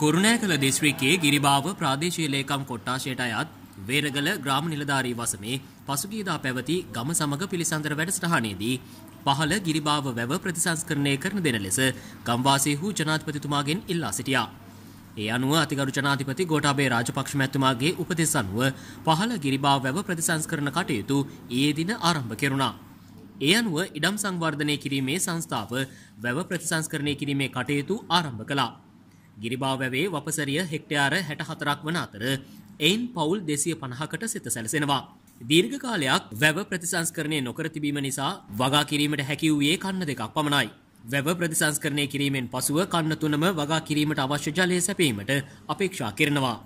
කුරුණෑකළ දිස්ත්‍රිකයේ ගිරිබාව ප්‍රාදේශීය ලේකම් කොට්ටාශයට අයත් වේරගල ග්‍රාම නිලධාරී වසමේ පසුගියදා පැවති ගම සමග පිළිසඳර වැඩසටහනේදී පහළ ගිරිබාව වැව ප්‍රතිසංස්කරණය කරන දෙන ලෙස ගම්වාසී වූ ජනාධිපතිතුමාගෙන් ඉල්ලා සිටියා. ඒ අනුව අතිගරු ජනාධිපති ගෝඨාභය රාජපක්ෂ මැතිතුමාගේ උපදෙස් අනුව පහළ ගිරිබාව වැව ප්‍රතිසංස්කරණ කටයුතු ඊයේ දින ආරම්භ කෙරුණා. ඒ අනුව ඉඩම් සංවර්ධනය කිරීමේ සංස්ථාව වැව ප්‍රතිසංස්කරණය කිරීමේ කටයුතු ආරම්භ කළා. ගිරිබාවැවේ වපසරිය හෙක්ටයාර හැට හතරක් වන අතර එයින් පවුල් දෙසිය පණහකට සිත සැලසෙනවා. දීර්ඝ කාලයක් වැව ප්‍රතිසංස්කරණය නොකර තිබීම නිසා වගා කිරීමට හැකි වූයේ කන්න දෙකක් පමණයි. වැව ප්‍රතිසංස්කරණය කිරීමෙන් පසුව කන්න තුනම වගා කිරීමට අවශ්‍ය ජලය සැපීමට අපේක්ෂා කරනවා.